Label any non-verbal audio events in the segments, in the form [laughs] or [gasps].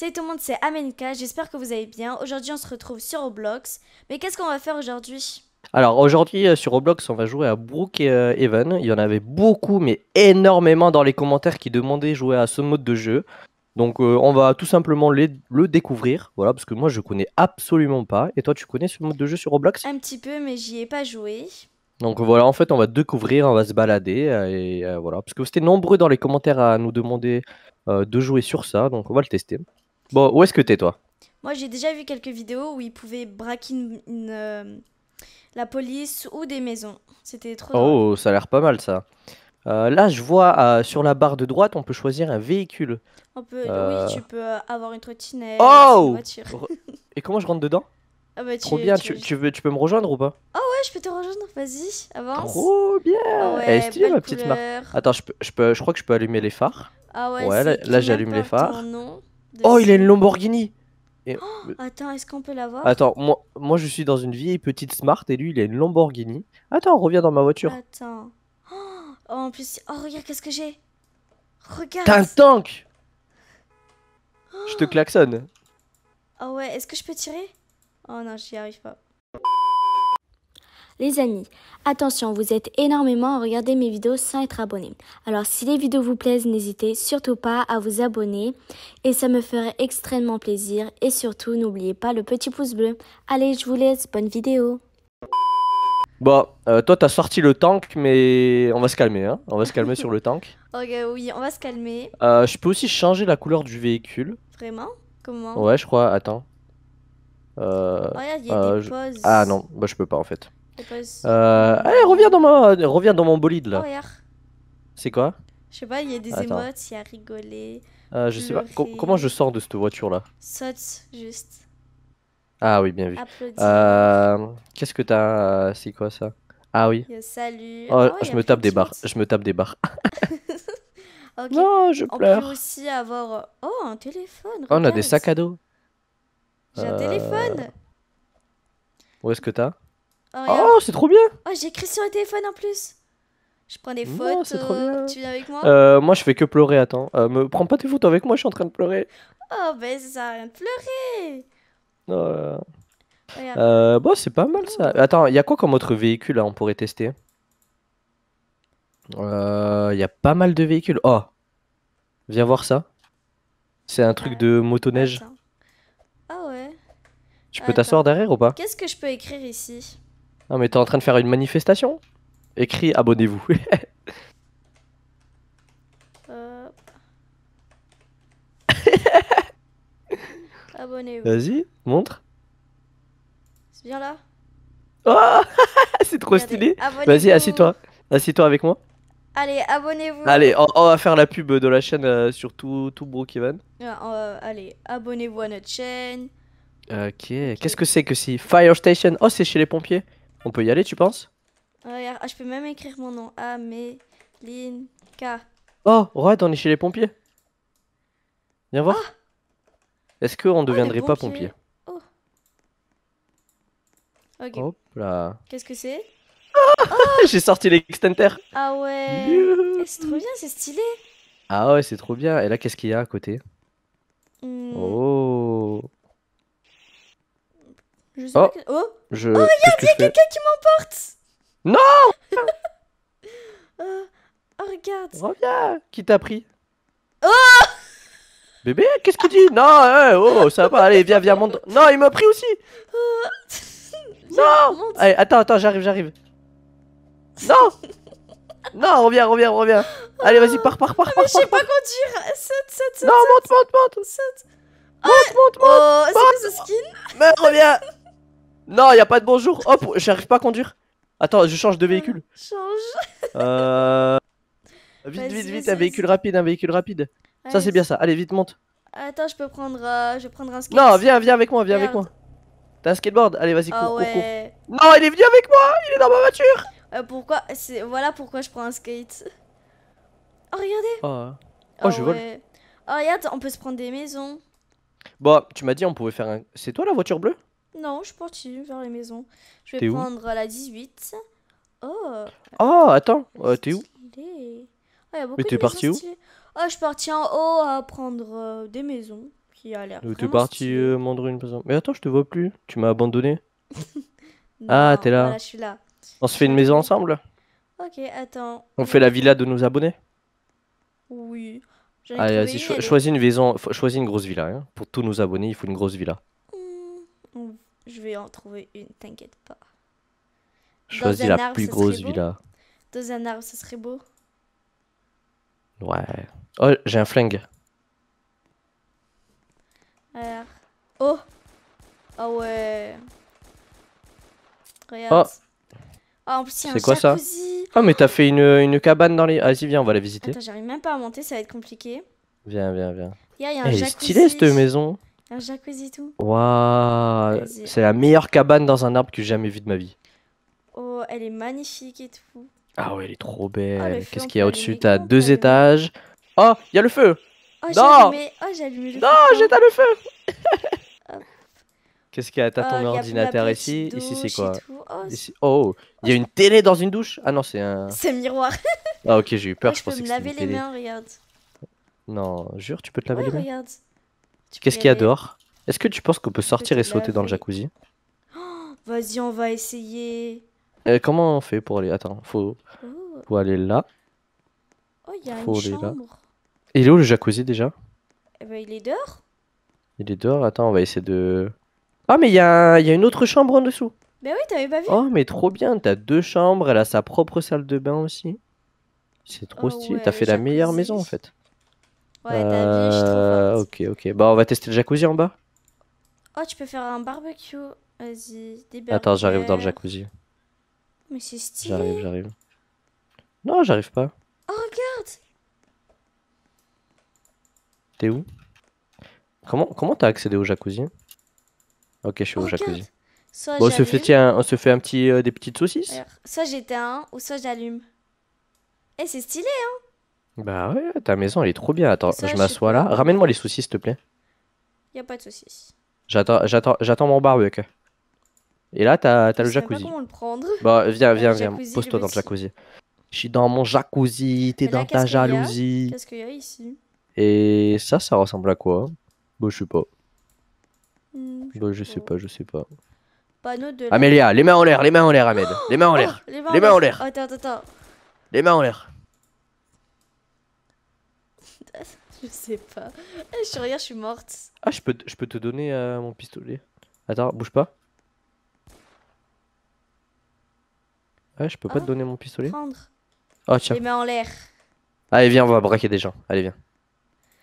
Salut tout le monde, c'est Amenka, j'espère que vous allez bien. Aujourd'hui on se retrouve sur Roblox, mais qu'est-ce qu'on va faire aujourd'hui alors aujourd'hui euh, sur Roblox on va jouer à Brook euh, Evan. il y en avait beaucoup mais énormément dans les commentaires qui demandaient jouer à ce mode de jeu. Donc euh, on va tout simplement le découvrir, voilà, parce que moi je connais absolument pas. Et toi tu connais ce mode de jeu sur Roblox Un petit peu, mais j'y ai pas joué. Donc voilà, en fait on va découvrir, on va se balader, et voilà, parce que c'était nombreux dans les commentaires à nous demander de jouer sur ça, donc on va le tester. Bon, où est-ce que t'es, toi Moi, j'ai déjà vu quelques vidéos où ils pouvaient braquer euh, la police ou des maisons. C'était trop. Oh, ça a l'air pas mal, ça. Euh, là, je vois euh, sur la barre de droite, on peut choisir un véhicule. On peut, Oui, tu peux avoir une trottinette, oh une voiture. Et comment je rentre dedans [laughs] ah bah, Trop bien, tu, veux, tu peux me rejoindre ou pas Oh ouais, je peux te rejoindre, vas-y, avance. Trop bien ah Est-ce eh, que ma petite marque. Attends, je, peux, je, peux, je crois que je peux allumer les phares. Ah ouais, ouais là, là j'allume les phares. Oh, il a une Lamborghini oh, Attends, est-ce qu'on peut la Attends, moi, moi je suis dans une vieille petite Smart et lui il a une Lamborghini. Attends, reviens dans ma voiture. Attends. Oh, en plus, oh regarde qu'est-ce que j'ai. Regarde. T'as un tank oh. Je te klaxonne. Oh ouais, est-ce que je peux tirer Oh non, j'y arrive pas. Les amis, attention, vous êtes énormément à regarder mes vidéos sans être abonné. Alors si les vidéos vous plaisent, n'hésitez surtout pas à vous abonner et ça me ferait extrêmement plaisir. Et surtout, n'oubliez pas le petit pouce bleu. Allez, je vous laisse, bonne vidéo Bon, euh, toi t'as sorti le tank, mais on va se calmer, hein On va se calmer sur le tank. [laughs] Ok, oui, on va se calmer. Euh, je peux aussi changer la couleur du véhicule. Vraiment Comment Ouais, je crois, attends. Euh, oh, regarde, il y a euh, Ah non, bah je peux pas en fait. Euh, allez, reviens dans, reviens dans mon bolide là. Oh, c'est quoi Je sais pas, il y a des émotes, il y a rigolé euh, je sais pas, comment je sors de cette voiture là Saute, juste. Ah oui, bien vu. Euh, qu'est-ce que t'as C'est quoi ça Ah oui. salut. Oh, ah je, me tape des barres. je me tape des barres. Non, je pleure. On peut aussi avoir. Oh, un téléphone. Oh, on a des sacs à dos. J'ai un téléphone. Où est-ce que t'as Oh, oh c'est trop bien Oh, j'ai écrit sur le téléphone en plus je prends des photos. tu viens avec moi euh, Moi, je fais que pleurer. Attends, euh, me prends pas tes photos avec moi. Je suis en train de pleurer. Oh, ben ça rien de pleurer. Oh euh... bon, c'est pas mal ça. Attends, il y a quoi comme autre véhicule là On pourrait tester. Euh, il y a pas mal de véhicules. Oh, viens voir ça. C'est un truc de motoneige. Ah ouais. Tu peux t'asseoir derrière ou pas Qu'est-ce que je peux écrire ici non mais t'es en train de faire une manifestation Écris abonnez-vous. [laughs] Euh. abonnez-vous. Vas-y, montre. C'est bien là Oh [laughs] C'est trop stylé Vas-y, assis-toi. Assis-toi avec moi. Allez, abonnez-vous. Allez, on, va faire la pub de la chaîne euh, sur tout, tout euh, allez, abonnez-vous à notre chaîne. Ok, qu'est-ce que c'est que si Fire Station Oh, c'est chez les pompiers. On peut y aller, tu penses Je peux même écrire mon nom. A-M-E-L-I-N-K. Oh, ouais, on est chez les pompiers. Viens voir. Ah Est-ce qu'on ne oh, deviendrait pas pompier oh. Ok. Qu'est-ce que c'est ah [laughs] J'ai sorti l'extender Ah ouais. Eh, c'est trop bien, c'est stylé. Ah ouais, c'est trop bien. Et là, qu'est-ce qu'il y a à côté hmm. Oh oh. Oh, je... oh regarde, il y a quelqu'un qui m'emporte Non [laughs] euh, Oh, regarde Reviens Qui t'a pris Oh [laughs] Bébé, qu'est-ce qu'il dit Non, hein, oh, ça va, pas allez, viens, viens, monte. Non, il m'a pris aussi oh. [laughs] Non Allez, attends, attends, j'arrive, j'arrive. Non Non, reviens, reviens, reviens. Allez, vas-y, pars, pars, pars, ah, pars. Mais je sais pas conduire. 7, 7, 7. Non, monte, monte, monte. 7. Monte, monte, monte. Oh, c'est quoi ce skin Mais reviens non, y a pas de bonjour. Hop, j'arrive pas à conduire. Attends, je change de euh, véhicule. Change. Euh, [laughs] vite, vite, vite, un véhicule rapide, un véhicule rapide. ça, c'est bien ça. Allez, vite, monte. Attends, je peux prendre, euh, je vais un skateboard. Non, viens, viens avec moi, viens avec moi. T'as un skateboard Allez, vas-y, ah Non, il est venu avec moi Il est dans ma voiture euh, Pourquoi Voilà pourquoi je prends un skate. Oh, regardez Oh, ah oh je vole. Oh, regarde, on peut se prendre des maisons. Bon, tu m'as dit, on pouvait faire un... C'est toi, la voiture bleue non, je continue vers les maisons. Je vais prendre la 18. Oh Oh, attends, euh, t'es où Mais t'es parti où Oh, je suis en haut à prendre euh, des maisons qui a T'es parti euh, une maison. Mais attends, je te vois plus. Tu m'as abandonné. [laughs] ah, t'es là. je suis là. On se fait une maison ensemble Ok, attends. On fait la villa de nos abonnés Oui. Allez, vas-y, choisis une maison, choisis une grosse villa. Hein. Pour tous nos abonnés, il faut une grosse villa. Je vais en trouver une, t'inquiète pas. Choisis la plus grosse villa. Dans un arbre, ce serait beau. Ouais. Oh, j'ai un flingue. Oh Oh ouais. Regarde. Oh, oh en plus, il quoi ça oh, mais t'as fait une, une, cabane dans les. Vas-y, viens, on va la visiter. Attends, j'arrive même pas à monter, ça va être compliqué. Viens, viens, viens. Il y a, un Elle jacuzzi. est stylée cette maison. Un jacuzzi tout Waouh C'est la meilleure cabane dans un arbre que j'ai jamais vue de ma vie. Oh, elle est magnifique et tout. Ah ouais, elle est trop belle. Ah, Qu'est-ce qu'il y a au-dessus T'as deux étages. Oh, il y a le feu Oh, non oh, le feu Non, j'éteins le feu Qu'est-ce qu'il y a T'as oh, ton ordinateur ici Ici, c'est quoi oh, oh, il y a oh, une télé dans une douche Ah non, c'est un... [laughs] C'est miroir Ah ok, j'ai eu peur, je, je peux pensais me que laver les mains, regarde. Non, jure, tu peux te laver les mains regarde. Qu'est-ce qu'il y a dehors Est-ce que tu penses qu'on peut sortir et sauter dans le jacuzzi [gasps] Vas-y, on va essayer. Eh, comment on fait pour aller Attends, faut, oh. faut aller là. Oh, il y a une chambre. est où le jacuzzi déjà eh ben, il est dehors. Il est dehors. Attends, on va essayer de. Ah, mais il y a, y a une autre chambre en dessous. Ben oui, t'avais pas vu. Oh, mais trop bien. T'as deux chambres. Elle a sa propre salle de bain aussi. C'est trop ah stylé. T'as fait la meilleure maison en fait. Ouais, t'as je suis trop euh, Ok, ok. Bah, on va tester le jacuzzi en bas. Oh, tu peux faire un barbecue. Vas-y, des Attends, j'arrive dans le jacuzzi. Mais c'est stylé. J'arrive, j'arrive. Non, j'arrive pas. Oh, regarde T'es où Comment comment t'as accédé au jacuzzi Ok, je suis au jacuzzi. bon, on se fait, tiens, on se fait un petit, euh, des petites saucisses. soit j'éteins, ou soit j'allume. Eh, c'est stylé, hein bah ouais, ta maison elle est trop bien. Attends, je m'assois là. Ramène-moi les soucis s'il te plaît. Y'a pas de soucis. J'attends, j'attends, j'attends mon barbecue. Et là, t'as le Je jacuzzi. comment le prendre. Bah viens, viens, viens. Pose-toi dans le jacuzzi. Je suis dans mon jacuzzi, t'es dans ta jalousie. Qu'est-ce qu'il y a ici Et ça, ça ressemble à quoi Bah je sais pas. Hmm, bah je sais pas, je sais pas. Panneau de. Amélia, les mains en l'air, les mains en l'air, Ahmed. [gasps] Les mains en l'air. Oh, les mains en l'air. Attends, attends, attends. Les mains en l'air. [laughs] je sais pas. Eh, je suis rien je suis morte. Ah, je peux, je peux te donner euh, mon pistolet. Attends, bouge pas. Ah, je peux pas te ah. donner mon pistolet. Prendre. Oh, tiens. Les mains en l'air. Allez, viens, on va braquer des gens. Allez, viens.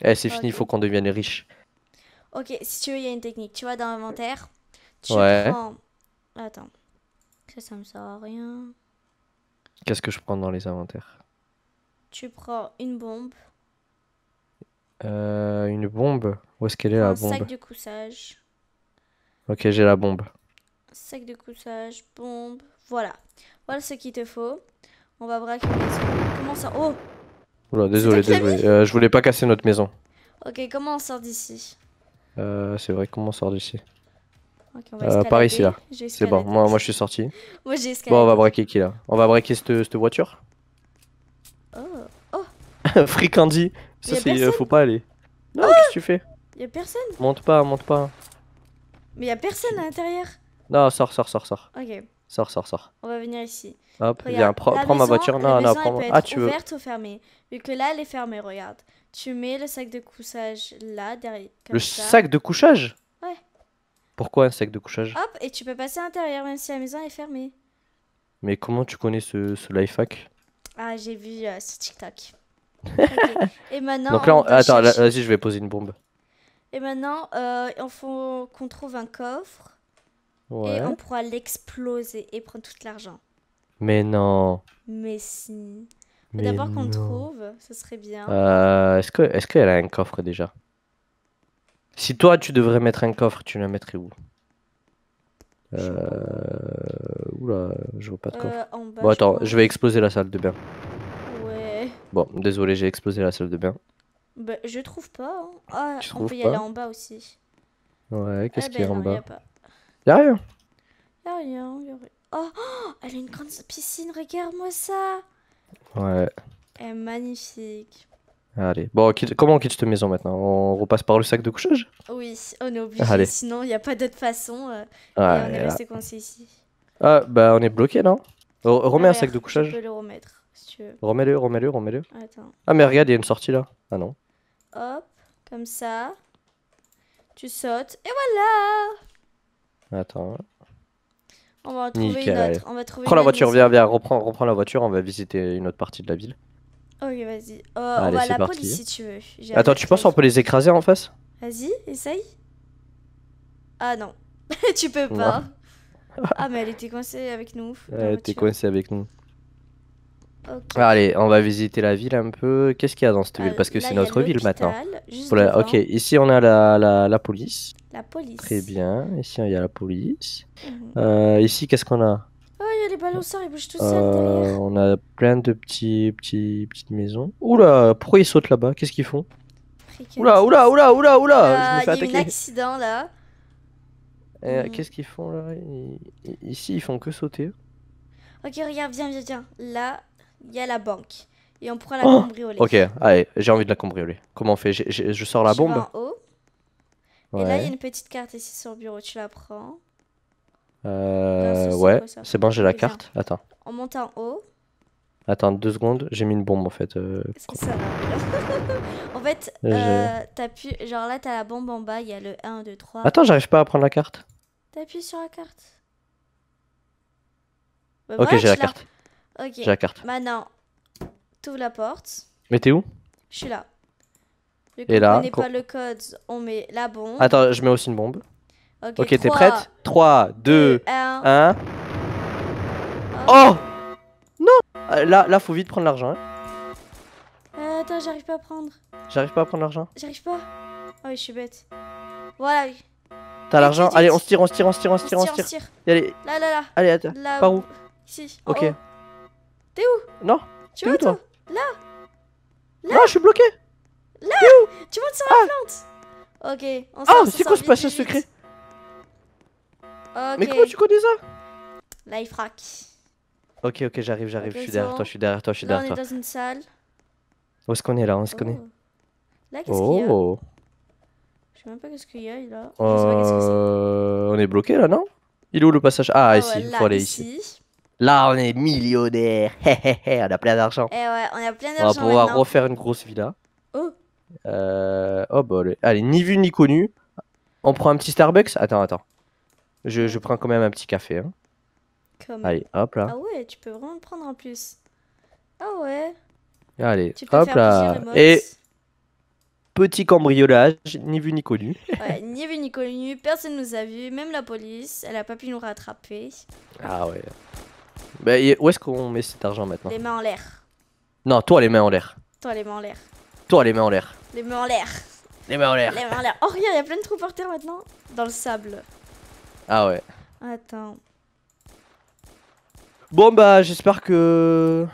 Eh, c'est fini, il faut qu'on devienne riche. Ok, si tu veux, il y a une technique. Tu vois dans l'inventaire. Tu prends. Attends. Ça, ça me sert à rien. Qu'est-ce que je prends dans les inventaires Tu prends une bombe. Euh, une bombe Où est-ce qu'elle est, la bombe Un sac de coussage. Ok, j'ai la bombe. Sac de coussage, bombe. Voilà. Voilà ce qu'il te faut. On va braquer Comment ça Oh désolé, désolé. Euh, je voulais pas casser notre maison. Ok, comment on sort d'ici euh, C'est vrai, comment on sort d'ici Par ici, là. C'est bon, moi, moi je suis sorti. moi j'ai Bon, on va braquer qui là On va braquer cette, voiture Oh Oh [laughs] Fricandi ça, c'est. Euh, faut pas aller. Non, oh qu'est-ce que tu fais a personne Monte pas, monte pas. Mais y a personne à l'intérieur. Non, sors, sors, sors, sors. Ok. Sors, sors, sors. On va venir ici. Hop, viens, prends, ma voiture. Non, non, prends Ah, tu veux. ouverte ou fermée. Vu que là, elle est fermée, regarde. Tu mets le sac de couchage là, derrière. le sac de couchage Ouais. Pourquoi un sac de couchage Hop, et tu peux passer à l'intérieur même si la maison est fermée. Mais comment tu connais ce, ce life hack Ah, j'ai vu euh, ce TikTok. Et maintenant. Donc là, on... attends, vas-y, je vais poser une bombe. Et maintenant, on euh, faut qu'on trouve un coffre. Et on pourra l'exploser et prendre tout l'argent. Mais non. Mais si. Mais D'abord qu'on trouve, ce serait bien. Euh, est-ce qu'elle est qu'elle a un coffre déjà Si toi, tu devrais mettre un coffre, tu le mettrais où euh, Oula, je vois pas de coffre. bon, attends, je, je vais exploser la salle de bain. Bon, désolé, j'ai explosé la salle de bain. Bah, je trouve pas. Hein. Ah, on peut y pas? aller en bas aussi. Ouais, qu'est-ce eh qu'il y a ben, en bas Il a rien. Y y a rien. Oh, oh, elle a une grande piscine, regarde-moi ça. Ouais. Elle est magnifique. Allez, bon, quitte... comment on quitte cette maison maintenant On repasse par le sac de couchage Oui, on est obligé, sinon il n'y a pas d'autre façon. Euh, on est resté coincé ici. Ah, bah on est bloqué, non ah remets un sac de couchage. Je peux le remettre, si tu veux. Remets-le, remets-le, remets-le. Attends. Ah, mais regarde, il y a une sortie là. Ah non. Hop, comme ça. Tu sautes, et voilà Attends. On va trouver une autre. On va trouver Prends la voiture, viens, viens, reprends, la voiture, on va visiter une autre partie de la ville. Ok, vas-y. Oh, on va à la police si tu veux. Attends, tu penses qu'on peut les écraser en face Vas-y, essaye. Ah non, [laughs] tu peux pas. [laughs] Ah, mais elle était coincée avec nous. Elle était coincée avec nous. Ah, allez, on va visiter la ville un peu. Qu'est-ce qu'il y a dans cette ville euh, Parce que c'est notre ville maintenant. Ok, ici on a la, la, police. La police. Très bien. Ici il y a la police. Mhm. Euh, ici qu'est-ce qu'on a Oh, il y a les balançards, ils bougent tout seuls euh, On a plein de petits, petits, petites maisons. Oula, pourquoi ils sautent là-bas Qu'est-ce qu'ils font Oula, oula, oula, oula, oula ah, Il y a un accident là. Euh, mm. Qu'est-ce qu'ils font là Ici, ils font que sauter. Ok, regarde, viens, viens, viens. Là, il y a la banque. Et on prend la oh Ok, allez, j'ai envie de la cambrioler. Comment on fait Je sors la bombe en haut. Et là, il y a une petite carte ici sur le bureau. Tu la prends. Euh, ouais, c'est bon, j'ai la carte. Attends. On monte en haut. Attends, deux secondes, j'ai mis une bombe en fait. Euh, ça [laughs] En fait, euh, pu genre là, t'as la bombe en bas, il y a le 1, 2, 3. Attends, j'arrive pas à prendre la carte. T'appuies sur la bah carte. ok, j'ai la, carte. Ok. J'ai la carte. Maintenant, t'ouvres la porte. Mais t'es où Je suis là. Et là, on n'est pas le code, on met la bombe. Attends, je mets aussi une bombe. Ok, t'es prête 3, 2, 1. Oh, Non euh, Là, là, faut vite prendre l'argent. Hein. Euh, attends, j'arrive pas à prendre. J'arrive pas à prendre l'argent J'arrive pas. Ah oui, je suis bête. Voilà. T'as l'argent Allez, on se tire, on se tire, on se tire, on se tire, on se tire. Allez. Là, là, là. Allez, attends. Là, Par où Ici. Ok. Oh. T'es où Non. Tu vois, toi Là. Là. je suis bloqué. Là. Tu montes sur la ah. plante. Ok, on Ah, c'est quoi ce passage secret Mais comment tu connais ça Life hack. Ok, ok, j'arrive, j'arrive, je suis derrière toi, je suis derrière toi, je suis derrière toi. On est dans une salle. Où est-ce qu'on est là On se connaît. Oh. Là, qu'est-ce qu'il y a oh sais même pas qu'est-ce qu'il y a là. Euh... On est bloqué là, non Il est où le passage ah, ah, ici, il faut aller ici. Là, on est millionnaire. [laughs] on a plein d'argent. Eh on a plein d'argent. On va pouvoir refaire une grosse villa. Oh. Euh, oh bah allez. ni vu ni connu. On prend un petit Starbucks Attends, attends. Je, prends quand même un petit café. Hein. Allez, hop là. Ah ouais, tu peux vraiment le prendre en plus. Ah ouais. Allez, hop là. Et Petit cambriolage, ni vu ni connu. Ouais, ni vu ni connu, personne nous a vu, même la police, elle a pas pu nous rattraper. Ah ouais. Bah, où est-ce qu'on met cet argent maintenant Les mains en l'air. Non, toi les mains en l'air. Toi les mains en l'air. Toi les mains en l'air. Les mains en l'air. Les mains en l'air. Les mains en l'air. Oh regarde, il y a plein de trous par maintenant, dans le sable. Ah ouais. Attends. Bon bah j'espère que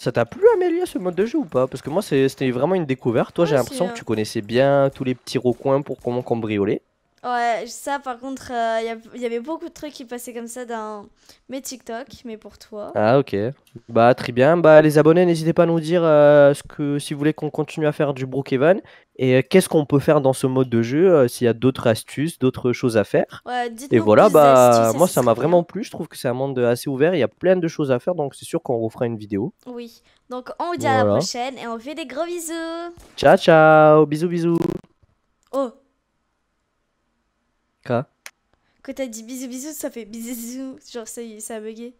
ça t'a plu, amélioré ce mode de jeu ou pas Parce que moi, c'était vraiment une découverte. Toi, j'ai l'impression que tu hein. connaissais bien tous les petits recoins pour comment cambrioler. Ouais, ça par contre, il euh, y, avait beaucoup de trucs qui passaient comme ça dans mes TikTok, mais pour toi. Ah ok, bah très bien. Bah les abonnés, n'hésitez pas à nous dire euh, ce que si vous voulez qu'on continue à faire du Evan et euh, qu'est-ce qu'on peut faire dans ce mode de jeu, s'il y a d'autres astuces, d'autres choses à faire. Ouais, et voilà, bah moi ça m'a vraiment plu. Je trouve que c'est un monde assez ouvert, il y a plein de choses à faire, donc c'est sûr qu'on refera une vidéo. Oui, donc on vous dit à la prochaine et on fait des gros bisous. Ciao ciao, bisous bisous. Oh. Quand t'as dit bisous bisous, ça fait bisous, genre ça, ça a bugué.